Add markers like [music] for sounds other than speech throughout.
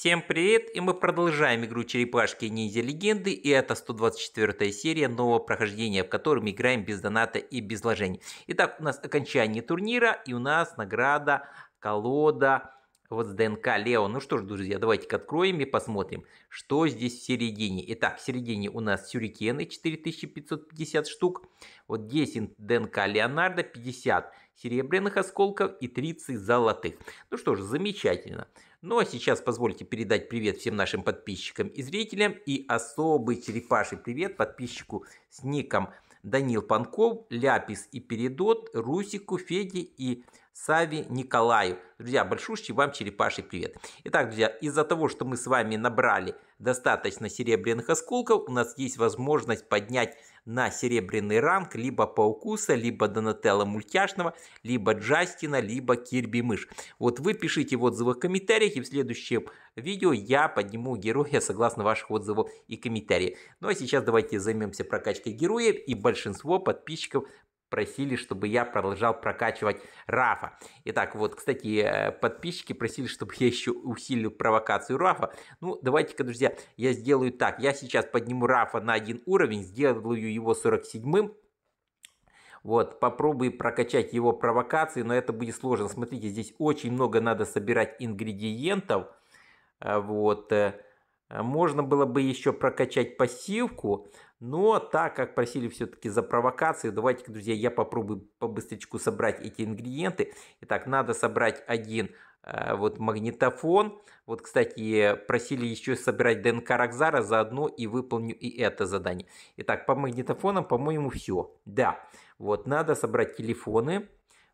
Всем привет, и мы продолжаем игру Черепашки Ниндзя Легенды, и это 124 серия нового прохождения, в котором мы играем без доната и без вложений. Итак, у нас окончание турнира, и у нас награда, колода, вот с ДНК Лео. Ну что ж, друзья, давайте-ка откроем и посмотрим, что здесь в середине. Итак, в середине у нас сюрикены 4550 штук, вот 10 ДНК Леонардо, 50 серебряных осколков и 30 золотых. Ну что ж, замечательно. Замечательно. Ну а сейчас позвольте передать привет всем нашим подписчикам и зрителям. И особый черепаший привет подписчику с ником Данил Панков, Ляпис и Передот, Русику, Феде и Сави Николаю, Друзья, большущий вам черепаший привет. Итак, друзья, из-за того, что мы с вами набрали достаточно серебряных осколков, у нас есть возможность поднять на серебряный ранг либо Паукуса, либо Донателла Мультяшного, либо Джастина, либо Кирби Мышь. Вот вы пишите в отзывах в комментариях, и в следующем видео я подниму героя согласно ваших отзывов и комментариев. Ну а сейчас давайте займемся прокачкой героев, и большинство подписчиков просили, чтобы я продолжал прокачивать Рафа. Итак, вот, кстати, э, подписчики просили, чтобы я еще усилил провокацию Рафа. Ну, давайте-ка, друзья, я сделаю так. Я сейчас подниму Рафа на один уровень, сделаю его 47-м. Вот, попробую прокачать его провокации, но это будет сложно. Смотрите, здесь очень много надо собирать ингредиентов. Э, вот, э, можно было бы еще прокачать пассивку, но так как просили все-таки за провокацию, давайте друзья, я попробую побыстречку собрать эти ингредиенты. Итак, надо собрать один э, вот магнитофон. Вот, кстати, просили еще собирать ДНК Рокзара, заодно и выполню и это задание. Итак, по магнитофонам, по-моему, все. Да, вот надо собрать телефоны.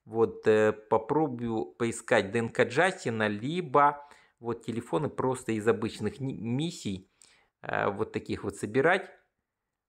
Вот э, попробую поискать ДНК Джастина, либо вот телефоны просто из обычных миссий, э, вот таких вот собирать.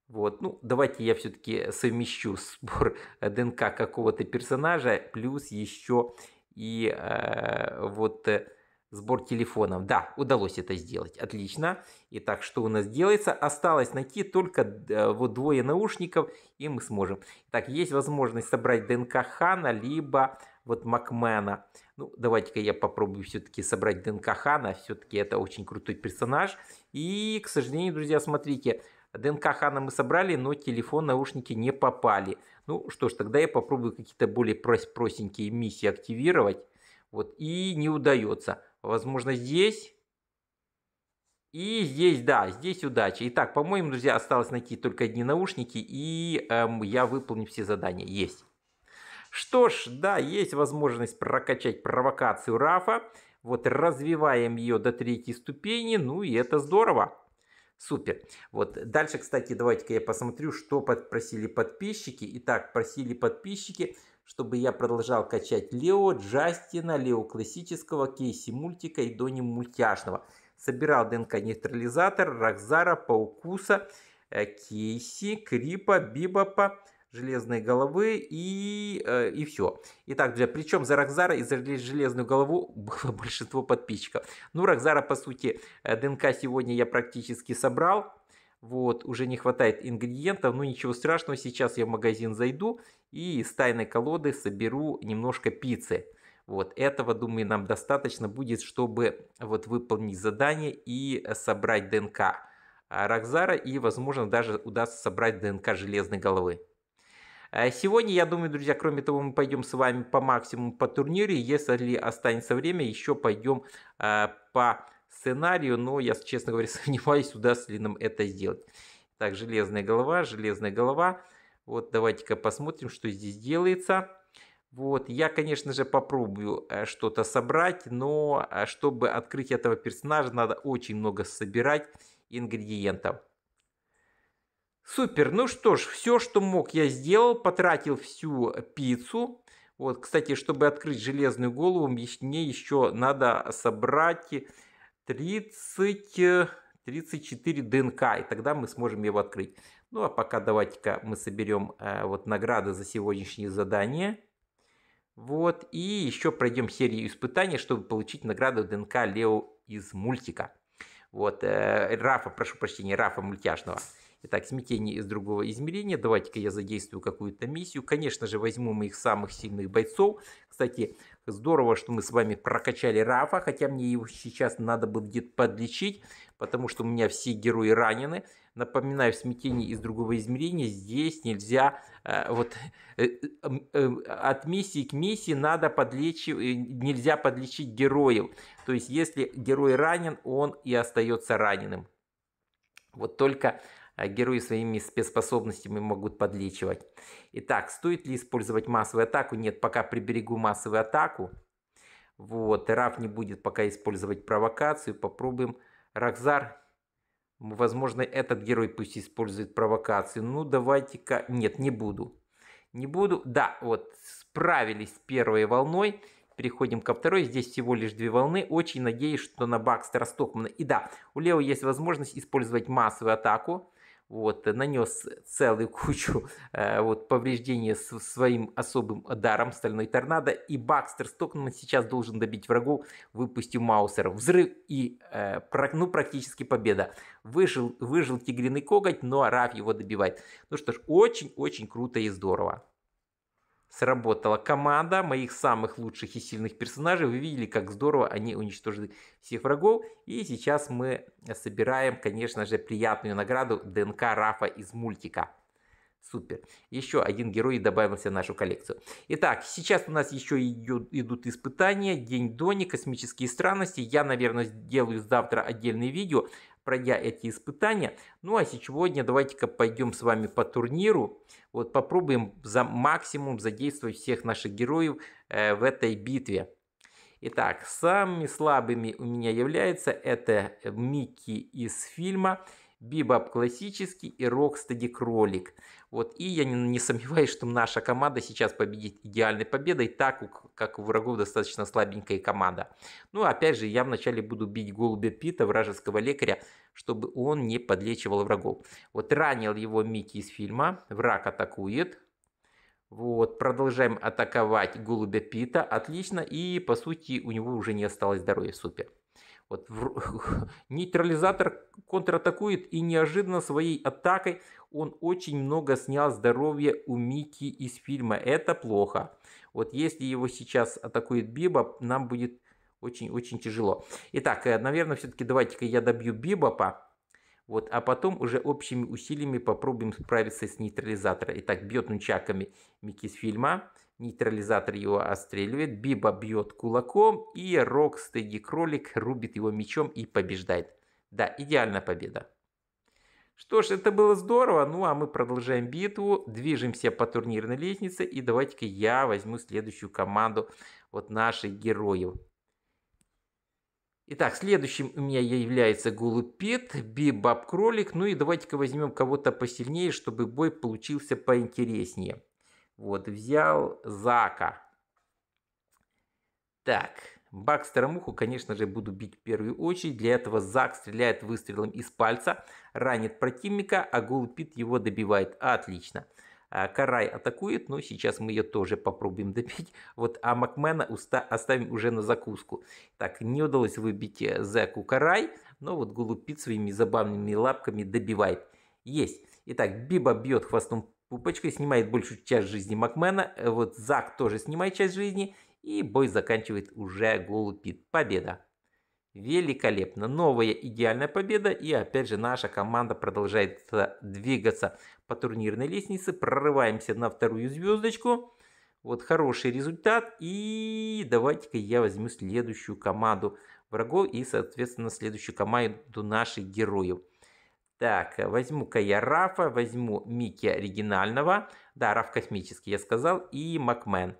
Вот, ну, давайте я все-таки совмещу сбор [laughs] ДНК какого-то персонажа, плюс еще и э, вот э, сбор телефонов. Да, удалось это сделать. Отлично. Итак, что у нас делается? Осталось найти только э, вот двое наушников, и мы сможем. Так, есть возможность собрать ДНК Хана, либо вот Макмена. Ну, давайте-ка я попробую все-таки собрать ДНК Хана. Все-таки это очень крутой персонаж. И, к сожалению, друзья, смотрите, ДНК Хана мы собрали, но телефон, наушники не попали. Ну что ж, тогда я попробую какие-то более простенькие миссии активировать. Вот, и не удается. Возможно, здесь... И здесь, да, здесь удача. Итак, по-моему, друзья, осталось найти только одни наушники, и эм, я выполню все задания. Есть. Что ж, да, есть возможность прокачать провокацию Рафа. Вот развиваем ее до третьей ступени, ну и это здорово. Супер. Вот дальше, кстати, давайте-ка я посмотрю, что просили подписчики. Итак, просили подписчики, чтобы я продолжал качать Лео, Джастина, Лео классического, Кейси мультика и Дони мультяшного. Собирал ДНК-нейтрализатор, Рокзара, Паукуса, э, Кейси, Крипа, Бибопа, железной головы и, э, и все. Итак, друзья, причем за Рокзара и за железную голову [laughs] было большинство подписчиков. Ну, Рокзара, по сути, э, ДНК сегодня я практически собрал. Вот, уже не хватает ингредиентов, ну ничего страшного, сейчас я в магазин зайду и из тайной колоды соберу немножко пиццы. Вот, этого, думаю, нам достаточно будет, чтобы вот выполнить задание и э, собрать ДНК э, Рокзара и, возможно, даже удастся собрать ДНК железной головы. Э, сегодня, я думаю, друзья, кроме того, мы пойдем с вами по максимуму по турниру. Если останется время, еще пойдем э, по сценарию. Но я, честно говоря, [laughs] сомневаюсь, удастся ли нам это сделать. Так, железная голова, железная голова. Вот давайте-ка посмотрим, что здесь делается. Вот, я, конечно же, попробую э, что-то собрать, но чтобы открыть этого персонажа, надо очень много собирать ингредиентов. Супер, ну что ж, все, что мог, я сделал, потратил всю пиццу. Вот, кстати, чтобы открыть железную голову, мне еще надо собрать 30, 34 э, ДНК, и тогда мы сможем его открыть. Ну а пока давайте-ка мы соберем э, вот награды за сегодняшнее задание, Вот, и еще пройдем серию испытаний, чтобы получить награду ДНК Лео из мультика. Вот, э, Рафа, прошу прощения, Рафа мультяшного. Итак, смятение из другого измерения. Давайте-ка я задействую какую-то миссию. Конечно же, возьму моих самых сильных бойцов. Кстати, здорово, что мы с вами прокачали Рафа, хотя мне его сейчас надо было где-то подлечить, потому что у меня все герои ранены. Напоминаю, в из другого измерения здесь нельзя, э, вот э, э, э от миссии к миссии надо подлечить, э, нельзя подлечить героев. То есть, если герой ранен, он и остается раненым. Вот только а герои своими спецспособностями могут подлечивать. Итак, стоит ли использовать массовую атаку? Нет, пока приберегу массовую атаку. Вот, Раф не будет пока использовать провокацию. Попробуем Ракзар. Возможно, этот герой пусть использует провокацию. Ну, давайте-ка... Нет, не буду. Не буду. Да, вот, справились с первой волной. Переходим ко второй. Здесь всего лишь две волны. Очень надеюсь, что на Бакстера Стокмана. И да, у Лео есть возможность использовать массовую атаку вот, э, нанес целую кучу э, вот, повреждений с, своим особым даром стальной торнадо. И Бакстер Стокман сейчас должен добить врагов, выпустив Маусера. Взрыв и э, про, ну, практически победа. Выжил, выжил тигриный коготь, но ну, а Раф его добивает. Ну что ж, очень-очень круто и здорово сработала команда моих самых лучших и сильных персонажей. Вы видели, как здорово они уничтожили всех врагов. И сейчас мы собираем, конечно же, приятную награду ДНК Рафа из мультика. Супер. Еще один герой добавился в нашу коллекцию. Итак, сейчас у нас еще идут испытания. День Дони, космические странности. Я, наверное, сделаю завтра отдельное видео пройдя эти испытания. Ну а сегодня давайте-ка пойдем с вами по турниру. Вот попробуем за максимум задействовать всех наших героев э, в этой битве. Итак, самыми слабыми у меня являются это Микки из фильма бибап классический и рокстеди кролик. Вот, и я не, не сомневаюсь, что наша команда сейчас победит идеальной победой, так как у врагов достаточно слабенькая команда. Ну, опять же, я вначале буду бить голубя Пита, вражеского лекаря, чтобы он не подлечивал врагов. Вот ранил его Микки из фильма, враг атакует, вот, продолжаем атаковать голубя Пита, отлично, и по сути у него уже не осталось здоровья, супер. Вот в... [laughs] нейтрализатор контратакует и неожиданно своей атакой он очень много снял здоровья у Мики из фильма. Это плохо. Вот если его сейчас атакует Биба, нам будет очень-очень тяжело. Итак, э, наверное, все-таки давайте-ка я добью Бибопа. Вот, а потом уже общими усилиями попробуем справиться с нейтрализатором. Итак, бьет нунчаками Мики из фильма. Нейтрализатор его отстреливает, Биба бьет кулаком, и Рок Стеги Кролик рубит его мечом и побеждает. Да, идеальная победа. Что ж, это было здорово, ну а мы продолжаем битву, движемся по турнирной лестнице, и давайте-ка я возьму следующую команду вот наших героев. Итак, следующим у меня является Голупет, Бибаб Кролик. Ну и давайте-ка возьмем кого-то посильнее, чтобы бой получился поинтереснее. Вот, взял Зака. Так, Бакстера Муху, конечно же, буду бить в первую очередь. Для этого Зак стреляет выстрелом из пальца, ранит противника, а Гулпит его добивает. Отлично. А, Карай атакует, но сейчас мы ее тоже попробуем [laughs] добить. Вот, а Макмена уста оставим уже на закуску. Так, не удалось выбить э, Зеку Карай, но вот Гулупит своими забавными лапками добивает. Есть. Итак, Биба бьет хвостом Пупочка снимает большую часть жизни Макмена, э, вот Зак тоже снимает часть жизни, и бой заканчивает уже Голупит. Победа! Великолепно! Новая идеальная победа, и опять же наша команда продолжает э, двигаться по турнирной лестнице, прорываемся на вторую звездочку. Вот хороший результат, и давайте-ка я возьму следующую команду врагов и, соответственно, следующую команду наших героев. Так, э, возьму-ка я Рафа, возьму Микки оригинального. Да, Раф космический, я сказал. И Макмен.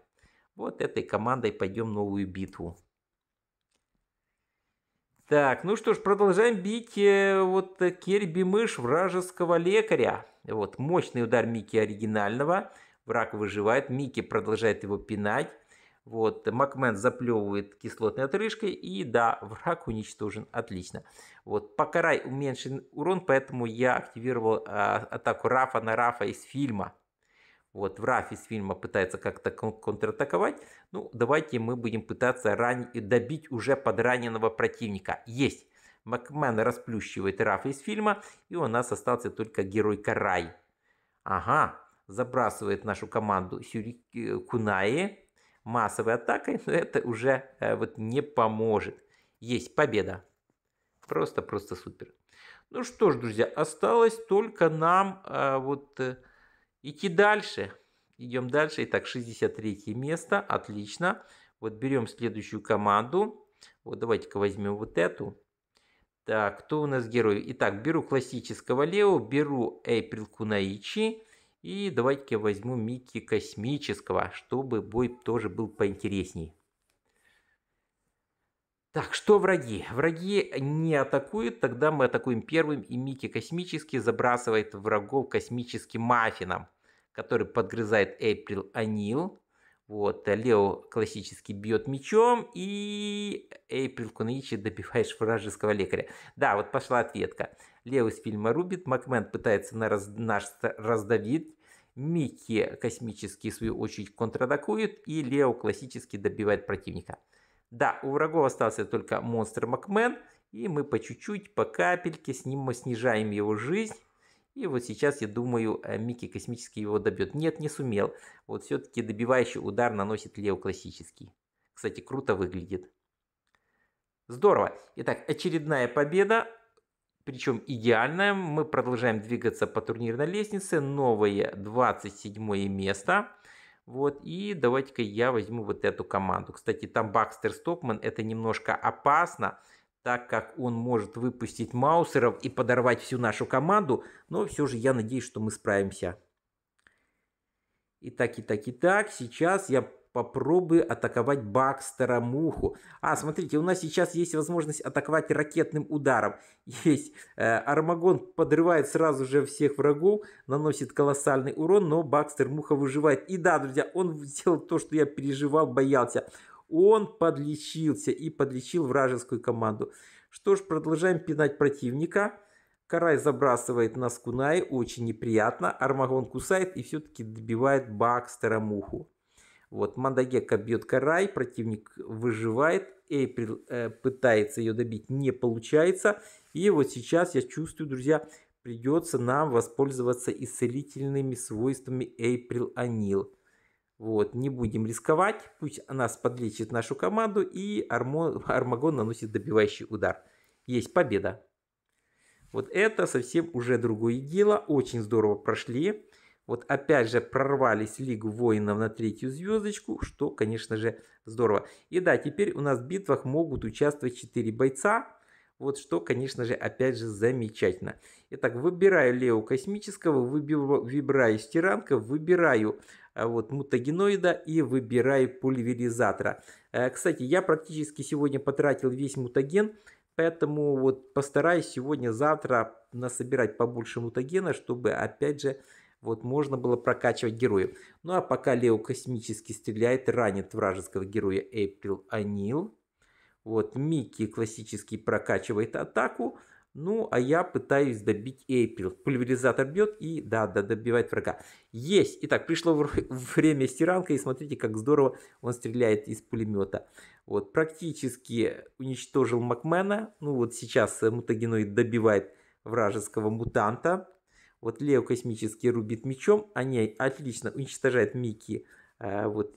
Вот этой командой пойдем новую битву. Так, ну что ж, продолжаем бить э, вот э, Керби-мышь вражеского лекаря. Вот, мощный удар Микки оригинального. Враг выживает, Микки продолжает его пинать. Вот, Макмен заплевывает кислотной отрыжкой, и да, [laughs] враг уничтожен, отлично. Вот, Покарай уменьшен урон, поэтому я активировал а, атаку Рафа на Рафа из фильма. Вот, в Раф из фильма пытается как-то кон- контратаковать. Ну, давайте мы будем пытаться ран... добить уже подраненного противника. Есть! Макмен расплющивает Рафа из фильма, и у нас остался только герой Карай. Ага, забрасывает нашу команду Сюри э, Кунаи, массовой атакой, но это уже э, вот не поможет. Есть победа. Просто-просто супер. Ну что ж, друзья, осталось только нам а, вот э, идти дальше. Идем дальше. Итак, 63 место. Отлично. Вот берем следующую команду. Вот давайте-ка возьмем вот эту. Так, кто у нас герой? Итак, беру классического Лео, беру Эйприл Кунаичи, и давайте я возьму Микки Космического, чтобы бой тоже был поинтересней. Так, что враги? Враги не атакуют, тогда мы атакуем первым, и Микки Космический забрасывает врагов космическим маффином, который подгрызает Эйприл Анил. Вот, Лео классически бьет мечом, и Эйприл Кунаичи добиваешь вражеского лекаря. Да, вот пошла ответка. Лео из фильма рубит, Макмен пытается на раз... наш раздавить, Микки космический, в свою очередь, контратакует, и Лео классически добивает противника. Да, у врагов остался только монстр Макмен, и мы по чуть-чуть, по капельке с ним мы снижаем его жизнь. И вот сейчас, я думаю, э, Микки Космический его добьет. Нет, не сумел. Вот все-таки добивающий удар наносит Лео Классический. Кстати, круто выглядит. Здорово. Итак, очередная победа причем идеальная. Мы продолжаем двигаться по турнирной лестнице. Новое 27 место. Вот, и давайте-ка я возьму вот эту команду. Кстати, там Бакстер Стокман. это немножко опасно, так как он может выпустить Маусеров и подорвать всю нашу команду. Но все же я надеюсь, что мы справимся. И и так, так, и так. сейчас я попробую атаковать Бакстера Муху. А, смотрите, у нас сейчас есть возможность атаковать ракетным ударом. Есть э, Армагон подрывает сразу же всех врагов, наносит колоссальный урон, но Бакстер Муха выживает. И да, друзья, он [laughs] сделал то, что я переживал, боялся. Он подлечился и подлечил вражескую команду. Что ж, продолжаем пинать противника. Карай забрасывает нас Кунай, очень неприятно. Армагон кусает и все-таки добивает Бакстера Муху. Вот, Мандагека бьет Карай, противник выживает, Эйприл э, пытается ее добить, не получается. И вот сейчас я чувствую, друзья, придется нам воспользоваться исцелительными свойствами Эйприл Анил. Вот, не будем рисковать, пусть нас подлечит нашу команду и Армо, Армагон наносит добивающий удар. Есть победа. Вот это совсем уже другое дело, очень здорово прошли. Вот опять же прорвались Лигу Воинов на третью звездочку, что, конечно же, здорово. И да, теперь у нас в битвах могут участвовать 4 бойца. Вот что, конечно же, опять же замечательно. Итак, выбираю Лео Космического, выбираю Стиранка, выбираю а, вот, мутагеноида и выбираю пульверизатора. Э, кстати, я практически сегодня потратил весь мутаген, поэтому вот постараюсь сегодня-завтра насобирать побольше мутагена, чтобы опять же вот можно было прокачивать героев. Ну а пока Лео космически стреляет, ранит вражеского героя Эйприл Анил. Вот Микки классически прокачивает атаку. Ну, а я пытаюсь добить Эйприл. Пульверизатор бьет и, да, да, добивает врага. Есть! Итак, пришло время стиранка, и смотрите, как здорово он стреляет из пулемета. Вот, практически уничтожил Макмена. Ну, вот сейчас э, мутагеноид добивает вражеского мутанта. Вот Лео космический рубит мечом, они а отлично уничтожают Микки. А, вот,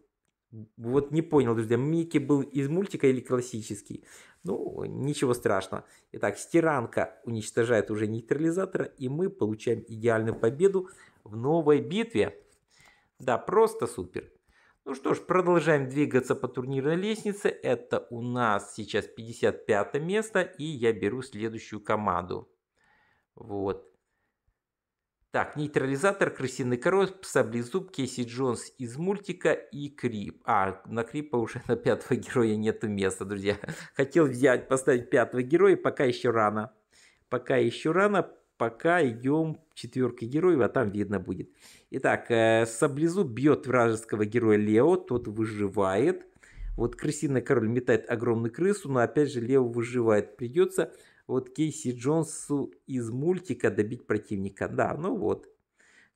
вот не понял, друзья, Микки был из мультика или классический? Ну, ничего страшного. Итак, стиранка уничтожает уже нейтрализатора, и мы получаем идеальную победу в новой битве. Да, просто супер. Ну что ж, продолжаем двигаться по турнирной лестнице. Это у нас сейчас 55 место, и я беру следующую команду. Вот. Так, нейтрализатор, крысиный король, саблезуб, Кейси Джонс из мультика и Крип. А, на Крипа уже [laughs] на пятого героя нету места, друзья. [laughs] Хотел взять, поставить пятого героя, пока еще рано. Пока еще рано, пока идем четверка героев, а там видно будет. Итак, э, саблезуб бьет вражеского героя Лео, тот выживает. Вот крысиный король метает огромную крысу, но опять же Лео выживает. Придется вот Кейси Джонсу из мультика добить противника. Да, ну вот.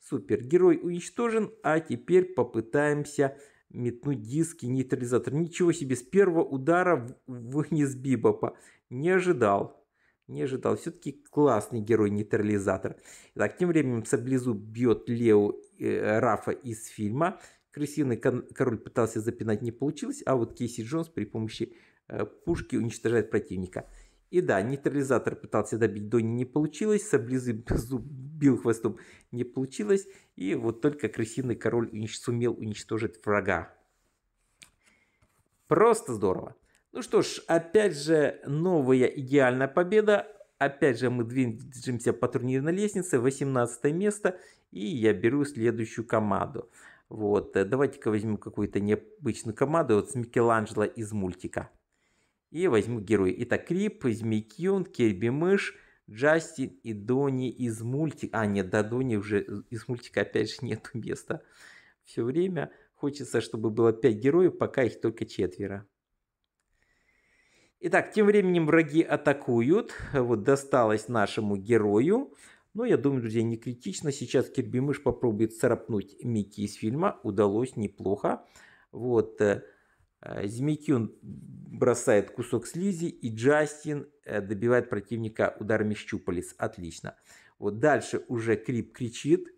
Супер. Герой уничтожен, а теперь попытаемся метнуть диски нейтрализатор. Ничего себе, с первого удара вынес Бибопа. Не ожидал. Не ожидал. Все-таки классный герой-нейтрализатор. Так, тем временем Саблизу бьет Лео э, Рафа из фильма. Крысиный король пытался запинать, не получилось. А вот Кейси Джонс при помощи э, пушки уничтожает противника. И да, нейтрализатор пытался добить Донни, не получилось, саблизы [laughs] бил хвостом, не получилось. И вот только крысиный король унич... сумел уничтожить врага. Просто здорово. Ну что ж, опять же, новая идеальная победа. Опять же, мы движемся по турнирной лестнице, 18 место, и я беру следующую команду. Вот, э, давайте-ка возьмем какую-то необычную команду, вот с Микеланджело из мультика. И возьму герои. Итак, Крип, Змейкюн, Кельби Мышь, Джастин и Дони из мультика. А, нет, да Дони уже из мультика опять же нету места. Все время хочется, чтобы было 5 героев, пока их только четверо. Итак, тем временем враги атакуют. Вот досталось нашему герою. Но я думаю, друзья, не критично. Сейчас Кирби Мышь попробует царапнуть Микки из фильма. Удалось неплохо. Вот. Э, Э, Змейкин бросает кусок слизи, и Джастин э, добивает противника ударами щупалец. Отлично. Вот дальше уже Крип кричит,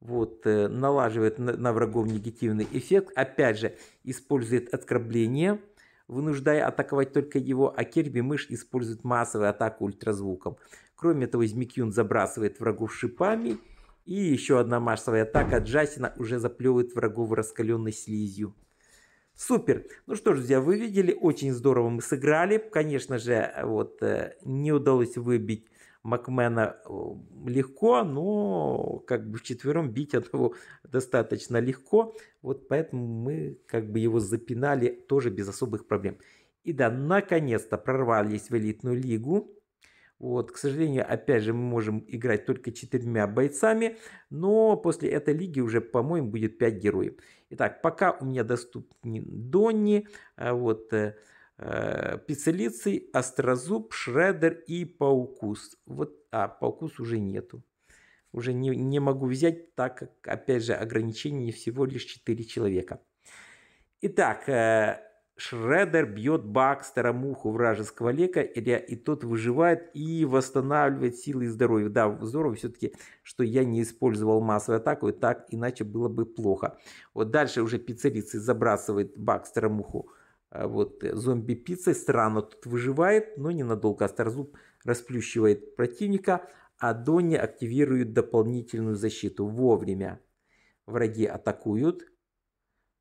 вот, э, налаживает на, на врагов негативный эффект. Опять же, использует оскорбление, вынуждая атаковать только его, а Керби мышь использует массовую атаку ультразвуком. Кроме того, Змикюн забрасывает врагов шипами, и еще одна массовая атака Джастина уже заплевывает врагов раскаленной слизью. Супер! Ну что ж, друзья, вы видели, очень здорово мы сыграли. Конечно же, вот э, не удалось выбить Макмена э, легко, но как бы вчетвером бить одного достаточно легко. Вот поэтому мы как бы его запинали тоже без особых проблем. И да, наконец-то прорвались в элитную лигу. Вот, к сожалению, опять же, мы можем играть только четырьмя бойцами, но после этой лиги уже, по-моему, будет пять героев. Итак, пока у меня доступны Донни, а вот, э, э, Пиццелицей, Острозуб, Шредер и Паукус. Вот, а, Паукус уже нету. Уже не, не могу взять, так как, опять же, ограничение всего лишь 4 человека. Итак, э, Шредер бьет Бакстера, муху вражеского лека и тот выживает и восстанавливает силы и здоровье. Да, здорово все-таки, что я не использовал массовую атаку, и так иначе было бы плохо. Вот дальше уже пиццерицы забрасывает Бакстера муху. Э, вот э, зомби пиццей странно тут выживает, но ненадолго Старзуб расплющивает противника, а Донни активирует дополнительную защиту вовремя. Враги атакуют,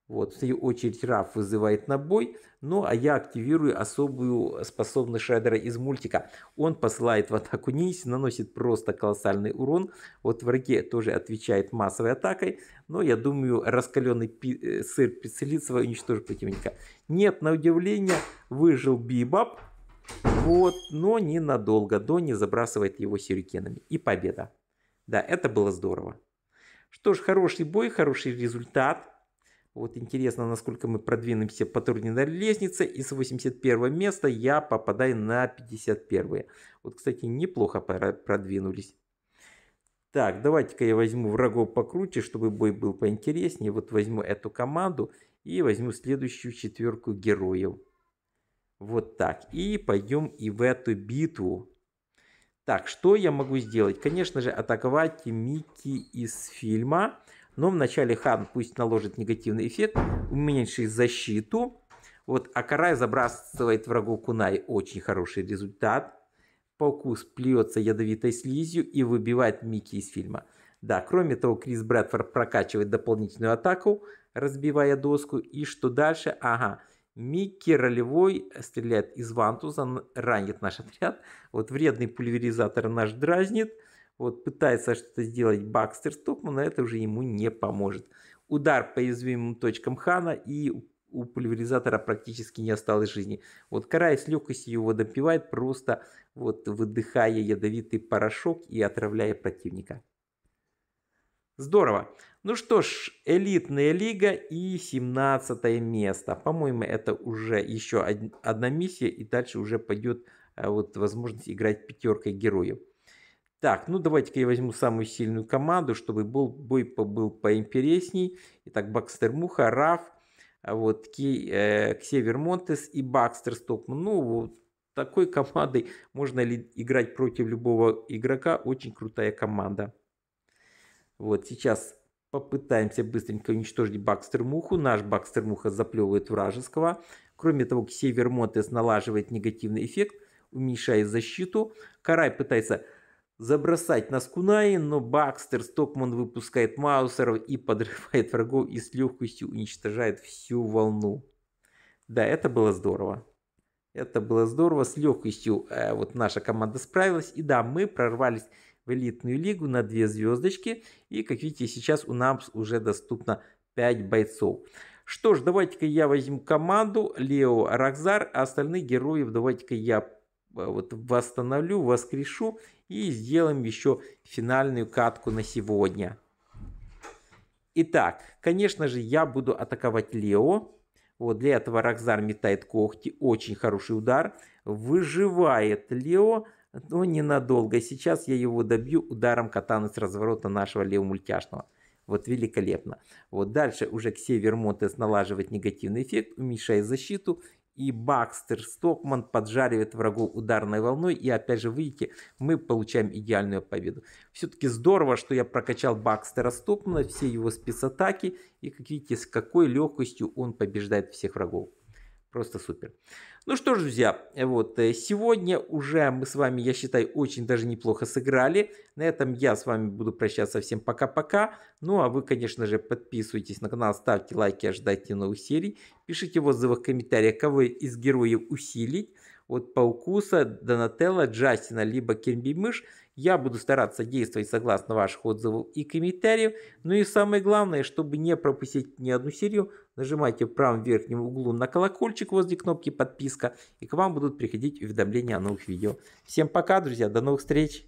вот, в свою очередь, Раф вызывает на бой, ну а я активирую особую способность Шайдера из мультика. Он посылает в атаку Ниси, наносит просто колоссальный урон. Вот враги тоже отвечает массовой атакой, но я думаю, раскаленный пи- э, сыр пиццелицева уничтожит противника. Нет, на удивление, выжил Бибаб, вот, но ненадолго. Донни забрасывает его сюрикенами. И победа. Да, это было здорово. Что ж, хороший бой, хороший результат. Вот интересно, насколько мы продвинемся по турнирной лестнице. И с 81 места я попадаю на 51. Вот, кстати, неплохо продвинулись. Так, давайте-ка я возьму врагов покруче, чтобы бой был поинтереснее. Вот возьму эту команду и возьму следующую четверку героев. Вот так. И пойдем и в эту битву. Так, что я могу сделать? Конечно же, атаковать Микки из фильма но вначале хан пусть наложит негативный эффект, уменьшит защиту. Вот Акарай забрасывает врагу Кунай, очень хороший результат. Паукус плюется ядовитой слизью и выбивает Микки из фильма. Да, кроме того, Крис Брэдфорд прокачивает дополнительную атаку, разбивая доску. И что дальше? Ага, Микки ролевой стреляет из вантуза, ранит наш отряд. Вот вредный пульверизатор наш дразнит. Вот пытается что-то сделать Бакстер Стокман, но это уже ему не поможет. Удар по уязвимым точкам Хана и у пульверизатора практически не осталось жизни. Вот Карай с легкостью его допивает, просто вот выдыхая ядовитый порошок и отравляя противника. Здорово. Ну что ж, элитная лига и 17 место. По-моему, это уже еще одна миссия, и дальше уже пойдет э, вот возможность играть пятеркой героев. Так, ну давайте-ка я возьму самую сильную команду, чтобы был, бой был поинтересней. Итак, Бакстер Муха, Раф, а вот, Кей, э, Ксевер Монтес и Бакстер Стокман. Ну, вот такой командой можно ли играть против любого игрока. Очень крутая команда. Вот сейчас попытаемся быстренько уничтожить Бакстер Муху. Наш Бакстер Муха заплевывает вражеского. Кроме того, Ксевер Монтес налаживает негативный эффект, уменьшая защиту. Карай пытается забросать на Скунаи, но Бакстер Стокман выпускает Маусеров и подрывает врагов и с легкостью уничтожает всю волну. Да, это было здорово. Это было здорово, с легкостью э, вот наша команда справилась. И да, мы прорвались в элитную лигу на две звездочки. И как видите, сейчас у нас уже доступно 5 бойцов. Что ж, давайте-ка я возьму команду Лео Рокзар, а остальных героев давайте-ка я э, вот восстановлю, воскрешу и сделаем еще финальную катку на сегодня. Итак, конечно же, я буду атаковать Лео. Вот для этого Рокзар метает когти. Очень хороший удар. Выживает Лео, но ненадолго. Сейчас я его добью ударом катаны с разворота нашего Лео мультяшного. Вот великолепно. Вот дальше уже Ксей Вермонтес налаживает негативный эффект, уменьшает защиту и Бакстер Стокман поджаривает врагов ударной волной. И опять же, видите, мы получаем идеальную победу. Все-таки здорово, что я прокачал Бакстера Стокмана, все его спецатаки. И как видите, с какой легкостью он побеждает всех врагов. Просто супер. Ну что ж, друзья, вот э, сегодня уже мы с вами, я считаю, очень даже неплохо сыграли. На этом я с вами буду прощаться. Всем пока-пока. Ну а вы, конечно же, подписывайтесь на канал, ставьте лайки, ожидайте новых серий. Пишите в отзывах, комментариях, кого из героев усилить. вот Паукуса, Донателла, Джастина, либо Кирби Мышь. Я буду стараться действовать согласно ваших отзывов и комментариев. Ну и самое главное, чтобы не пропустить ни одну серию, Нажимайте в правом верхнем углу на колокольчик возле кнопки подписка, и к вам будут приходить уведомления о новых видео. Всем пока, друзья, до новых встреч!